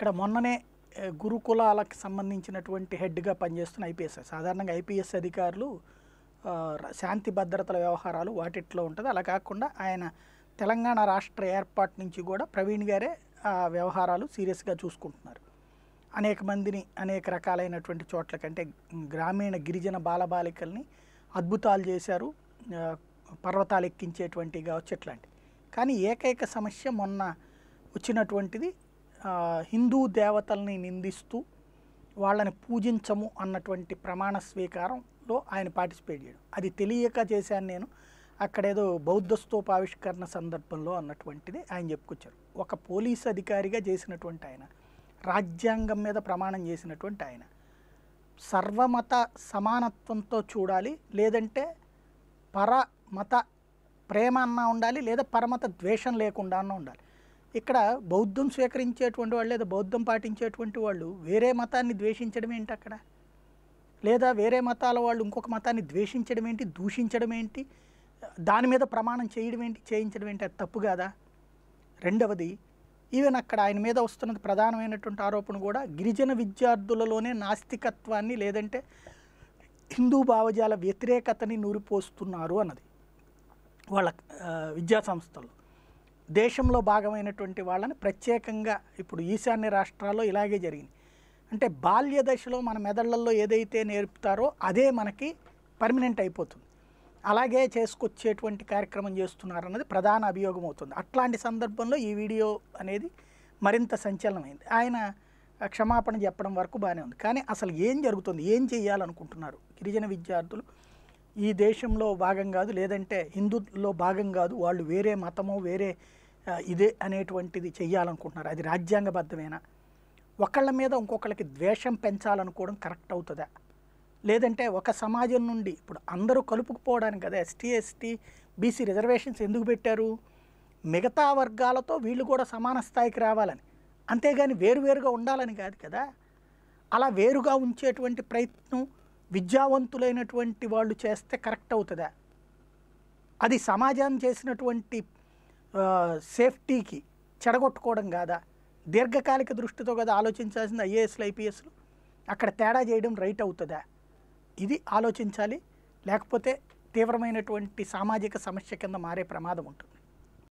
ఇక్కడ మొన్ననే గురుకులాలకు సంబంధించినటువంటి హెడ్గా పనిచేస్తున్న ఐపీఎస్ సాధారణంగా ఐపీఎస్ అధికారులు శాంతి భద్రతల వ్యవహారాలు వాటిట్లో ఉంటుంది అలా కాకుండా ఆయన తెలంగాణ రాష్ట్ర ఏర్పాటు నుంచి కూడా ప్రవీణ్ గారే ఆ వ్యవహారాలు సీరియస్గా చూసుకుంటున్నారు అనేక మందిని అనేక రకాలైనటువంటి చోట్ల కంటే గ్రామీణ గిరిజన బాలబాలికల్ని అద్భుతాలు చేశారు పర్వతాలు ఎక్కించేటువంటివి కావచ్చు కానీ ఏకైక సమస్య మొన్న వచ్చినటువంటిది హిందూ దేవతల్ని నిందిస్తూ వాళ్ళని పూజించము అన్నటువంటి ప్రమాణ స్వీకారంలో ఆయన పార్టిసిపేట్ చేయడం అది తెలియక చేశాను నేను అక్కడేదో బౌద్ధ ఆవిష్కరణ సందర్భంలో అన్నటువంటిది ఆయన చెప్పుకొచ్చారు ఒక పోలీస్ అధికారిగా చేసినటువంటి ఆయన రాజ్యాంగం మీద ప్రమాణం చేసినటువంటి ఆయన సర్వమత సమానత్వంతో చూడాలి లేదంటే పరమత ప్రేమ అన్నా ఉండాలి లేదా పరమత ద్వేషం లేకుండా ఉండాలి ఇక్కడ బౌద్ధం స్వీకరించేటువంటి వాళ్ళు లేదా బౌద్ధం పాటించేటువంటి వాళ్ళు వేరే మతాన్ని ద్వేషించడం ఏంటి అక్కడ లేదా వేరే మతాల వాళ్ళు ఇంకొక మతాన్ని ద్వేషించడం ఏంటి దూషించడం ఏంటి దాని మీద ప్రమాణం చేయడం ఏంటి చేయించడం ఏంటి అది తప్పు కాదా రెండవది ఈవెన్ అక్కడ ఆయన మీద వస్తున్న ప్రధానమైనటువంటి ఆరోపణ కూడా గిరిజన విద్యార్థులలోనే నాస్తికత్వాన్ని లేదంటే హిందూ భావజాల వ్యతిరేకతని నూరిపోస్తున్నారు అన్నది వాళ్ళ విద్యాసంస్థలు దేశంలో భాగమైనటువంటి వాళ్ళని ప్రత్యేకంగా ఇప్పుడు ఈశాన్య రాష్ట్రాల్లో ఇలాగే జరిగింది అంటే బాల్య దశలో మన మెదళ్లలో ఏదైతే నేర్పుతారో అదే మనకి పర్మనెంట్ అయిపోతుంది అలాగే చేసుకొచ్చేటువంటి కార్యక్రమం చేస్తున్నారు అన్నది ప్రధాన అభియోగం అవుతుంది అట్లాంటి సందర్భంలో ఈ వీడియో అనేది మరింత సంచలనమైంది ఆయన క్షమాపణ చెప్పడం వరకు బాగానే ఉంది కానీ అసలు ఏం జరుగుతుంది ఏం చేయాలనుకుంటున్నారు గిరిజన విద్యార్థులు ఈ దేశంలో భాగం కాదు లేదంటే హిందువుల్లో భాగం కాదు వాళ్ళు వేరే మతమో వేరే ఇదే అనేటువంటిది చేయాలనుకుంటున్నారు అది రాజ్యాంగబద్ధమేనా ఒకళ్ళ మీద ఇంకొకళ్ళకి ద్వేషం పెంచాలనుకోవడం కరెక్ట్ అవుతుందా లేదంటే ఒక సమాజం నుండి ఇప్పుడు అందరూ కలుపుకుపోవడానికి కదా ఎస్టీ ఎస్టీ బీసీ రిజర్వేషన్స్ ఎందుకు పెట్టారు మిగతా వర్గాలతో వీళ్ళు కూడా సమాన స్థాయికి రావాలని అంతేగాని వేరువేరుగా ఉండాలని కాదు కదా అలా వేరుగా ఉంచేటువంటి ప్రయత్నం విద్యావంతులైనటువంటి వాళ్ళు చేస్తే కరెక్ట్ అవుతుందా అది సమాజం చేసినటువంటి సేఫ్టీకి చెడగొట్టుకోవడం కాదా దీర్ఘకాలిక దృష్టితో కదా ఆలోచించాల్సింది ఐఏఎస్లు ఐపీఎస్లు అక్కడ తేడా చేయడం రైట్ అవుతుందా ఇది ఆలోచించాలి లేకపోతే తీవ్రమైనటువంటి సామాజిక సమస్య కింద మారే ప్రమాదం ఉంటుంది